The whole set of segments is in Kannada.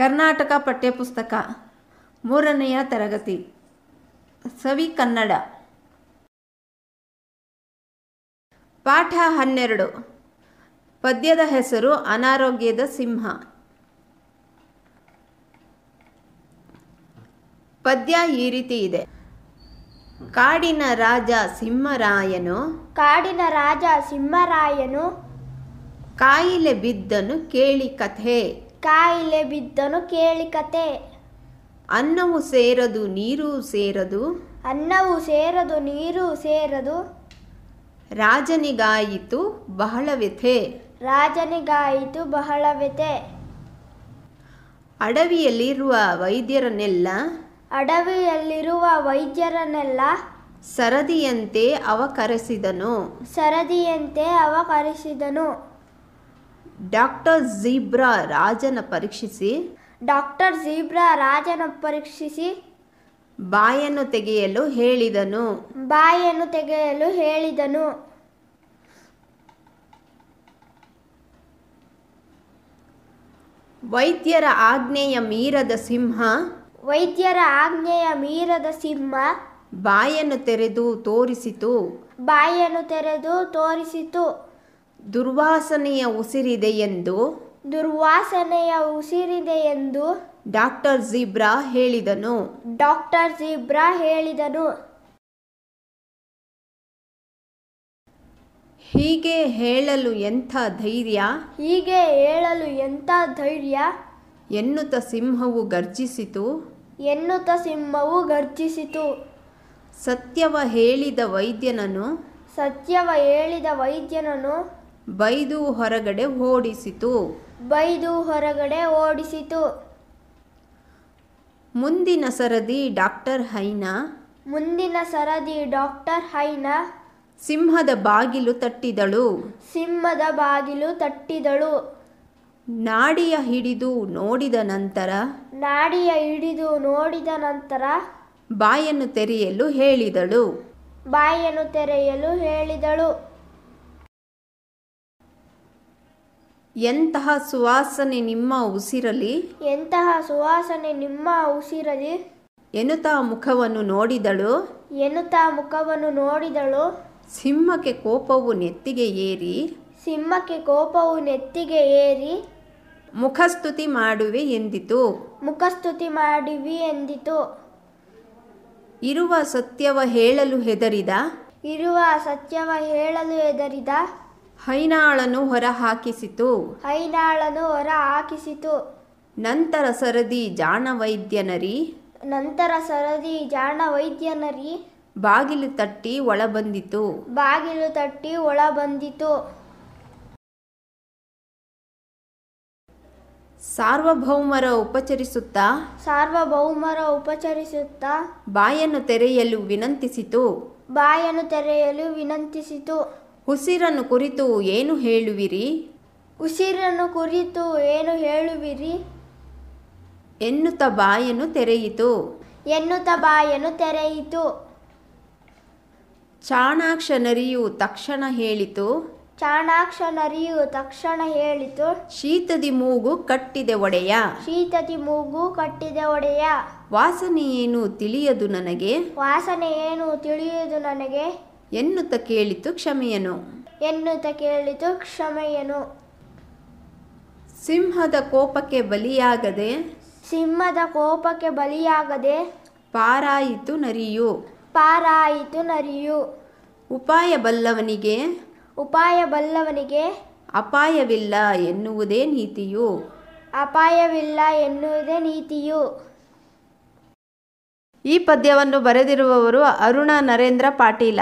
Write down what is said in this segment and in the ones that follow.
ಕರ್ನಾಟಕ ಪಠ್ಯಪುಸ್ತಕ ಮೂರನೆಯ ತರಗತಿ ಸವಿ ಕನ್ನಡ ಪಾಠ ಹನ್ನೆರಡು ಪದ್ಯದ ಹೆಸರು ಅನಾರೋಗ್ಯದ ಸಿಂಹ ಪದ್ಯ ಈ ರೀತಿ ಇದೆ ಕಾಡಿನ ರಾಜ ಸಿಂಹರಾಯನು ಕಾಡಿನ ರಾಜ ಸಿಂಹರಾಯನು ಕಾಯಿಲೆ ಬಿದ್ದನು ಕೇಳಿ ಕಥೆ ಕಾಯಿಲೆ ಬಿದ್ದನು ಕತೆ ಅನ್ನವು ಸೇರದು ನೀರು ಸೇರದು ಅನ್ನವು ಸೇರದು ನೀರು ಸೇರದು ರಾಜನಿಗಾಯಿತು ಬಹಳ ವ್ಯಥೆ ರಾಜನಿಗಾಯಿತು ಬಹಳ ವ್ಯಥೆ ಅಡವಿಯಲ್ಲಿರುವ ವೈದ್ಯರನ್ನೆಲ್ಲ ಅಡವಿಯಲ್ಲಿರುವ ವೈದ್ಯರನ್ನೆಲ್ಲ ಸರದಿಯಂತೆ ಅವಕರಿಸಿದನು ಸರದಿಯಂತೆ ಅವಕರಿಸಿದನು ಡಾಕ್ಟರ್ ಝೀಬ್ರಾ ರಾಜನ ಪರೀಕ್ಷಿಸಿ ಡಾಕ್ಟರ್ ಜೀಬ್ರಾ ರಾಜನ ಪರೀಕ್ಷಿಸಿ ಬಾಯನ್ನು ತೆಗೆಯಲು ಹೇಳಿದನು ಬಾಯನ್ನು ತೆಗೆಯಲು ಹೇಳಿದನು ವೈದ್ಯರ ಆಜ್ಞೆಯ ಮೀರದ ಸಿಂಹ ವೈದ್ಯರ ಆಜ್ಞೆಯ ಮೀರದ ಸಿಂಹ ಬಾಯನ್ನು ತೆರೆದು ತೋರಿಸಿತು ಬಾಯನ್ನು ತೆರೆದು ತೋರಿಸಿತು ದುರ್ವಾಸನೆಯ ಉಸಿರಿದೆ ಎಂದು ದುರ್ವಾಸನೆಯ ಉಸಿರಿದೆ ಎಂದು ಡಾಕ್ಟರ್ ಜಿಬ್ರಾ ಹೇಳಿದನು ಡಾಕ್ಟರ್ ಜಿಬ್ರಾ ಹೇಳಿದನು ಹೀಗೆ ಹೇಳಲು ಎಂಥ ಧೈರ್ಯ ಹೀಗೆ ಹೇಳಲು ಎಂಥ ಧೈರ್ಯ ಎನ್ನುತ್ತ ಸಿಂಹವು ಗರ್ಜಿಸಿತು ಎನ್ನುತ್ತ ಸಿಂಹವು ಗರ್ಜಿಸಿತು ಸತ್ಯವ ಹೇಳಿದ ವೈದ್ಯನನು ಸತ್ಯವ ಹೇಳಿದ ವೈದ್ಯನನು ಬೈದು ಹೊರಗಡೆ ಓಡಿಸಿತು ಬೈದು ಹೊರಗಡೆ ಓಡಿಸಿತು ಮುಂದಿನ ಸರದಿ ಡಾಕ್ಟರ್ ಹೈನಾ ಮುಂದಿನ ಸರದಿ ಡಾಕ್ಟರ್ ಹೈನ ಸಿಂಹದ ಬಾಗಿಲು ತಟ್ಟಿದಳು ಸಿಂಹದ ಬಾಗಿಲು ತಟ್ಟಿದಳು ನಾಡಿಯ ಹಿಡಿದು ನೋಡಿದ ನಂತರ ನಾಡಿಯ ಹಿಡಿದು ನೋಡಿದ ನಂತರ ಬಾಯನ್ನು ತೆರೆಯಲು ಹೇಳಿದಳು ಬಾಯನ್ನು ತೆರೆಯಲು ಹೇಳಿದಳು ಎಂತಹ ಸುವಾಸನೆ ನಿಮ್ಮ ಉಸಿರಲಿ ಎಂತಹ ಸುವಾಸನೆ ನಿಮ್ಮ ಉಸಿರಲಿ ಎನ್ನುತ್ತಾ ಮುಖವನ್ನು ನೋಡಿದಳು ಎನ್ನುತ್ತಾ ಮುಖವನ್ನು ನೋಡಿದಳು ಸಿಂಹಕ್ಕೆ ಕೋಪವು ನೆತ್ತಿಗೆ ಏರಿ ಸಿಂಹಕ್ಕೆ ಕೋಪವು ನೆತ್ತಿಗೆ ಏರಿ ಮುಖಸ್ತುತಿ ಮಾಡುವೆ ಎಂದಿತು ಮುಖಸ್ತುತಿ ಮಾಡಿವಿ ಎಂದಿತು ಇರುವ ಸತ್ಯವ ಹೇಳಲು ಹೆದರಿದ ಇರುವ ಸತ್ಯವ ಹೇಳಲು ಹೆದರಿದ ಹೈನಾಳನ್ನು ಹೊರಹಾಕಿಸಿತು ಹೈನಾಳನು ಹೊರ ಹಾಕಿಸಿತು ನಂತರ ಸರದಿ ಜಾಣವೈದ್ಯನರಿ ನಂತರ ಸರದಿ ಜಾಣ ವೈದ್ಯನರಿ ಬಾಗಿಲು ತಟ್ಟಿ ಒಳ ಬಂದಿತು ಬಾಗಿಲು ತಟ್ಟಿ ಒಳ ಬಂದಿತು ಸಾರ್ವಭೌಮರ ಉಪಚರಿಸುತ್ತಾ ಸಾರ್ವಭೌಮರ ಉಪಚರಿಸುತ್ತಾ ಬಾಯನ್ನು ತೆರೆಯಲು ವಿನಂತಿಸಿತು ಬಾಯನ್ನು ತೆರೆಯಲು ವಿನಂತಿಸಿತು ಉಸಿರನ್ನು ಕುರಿತು ಏನು ಹೇಳುವಿರಿ ಉಸಿರನ್ನು ಕುರಿತು ಏನು ಹೇಳುವಿರಿ ಎನ್ನುತ್ತ ಬಾಯನ್ನು ತೆರೆಯಿತು ಎನ್ನುತ್ತ ಬಾಯನ್ನು ತೆರೆಯಿತು ಚಾಣಾಕ್ಷನರಿಯು ತಕ್ಷಣ ಹೇಳಿತು ಚಾಣಾಕ್ಷನರಿಯು ತಕ್ಷಣ ಹೇಳಿತು ಶೀತದಿ ಮೂಗು ಕಟ್ಟಿದೆ ಒಡೆಯ ಶೀತದಿ ಮೂಗು ಕಟ್ಟಿದೆ ಒಡೆಯ ವಾಸನೆ ಏನು ತಿಳಿಯದು ನನಗೆ ವಾಸನೆ ಏನು ತಿಳಿಯದು ನನಗೆ ಎನ್ನುತ್ತ ಕೇಳಿತು ಕ್ಷಮೆಯನು ಎನ್ನುತ್ತ ಕೇಳಿತು ಕ್ಷಮೆಯನು ಸಿಂಹದ ಕೋಪಕ್ಕೆ ಬಲಿಯಾಗದೆ ಸಿಂಹದ ಕೋಪಕ್ಕೆ ಬಲಿಯಾಗದೆ ಪಾರಾಯಿತು ನರಿಯು ಪಾರಾಯಿತು ನರಿಯು ಉಪಾಯ ಬಲ್ಲವನಿಗೆ ಉಪಾಯ ಬಲ್ಲವನಿಗೆ ಅಪಾಯವಿಲ್ಲ ಎನ್ನುವುದೇ ನೀತಿಯು ಅಪಾಯವಿಲ್ಲ ಎನ್ನುವುದೇ ನೀತಿಯು ಈ ಪದ್ಯವನ್ನು ಬರೆದಿರುವವರು Aruna Narendra Patil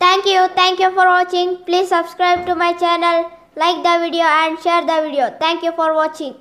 Thank you. Thank you for watching. Please subscribe to my channel, like the video and share the video. Thank you for watching.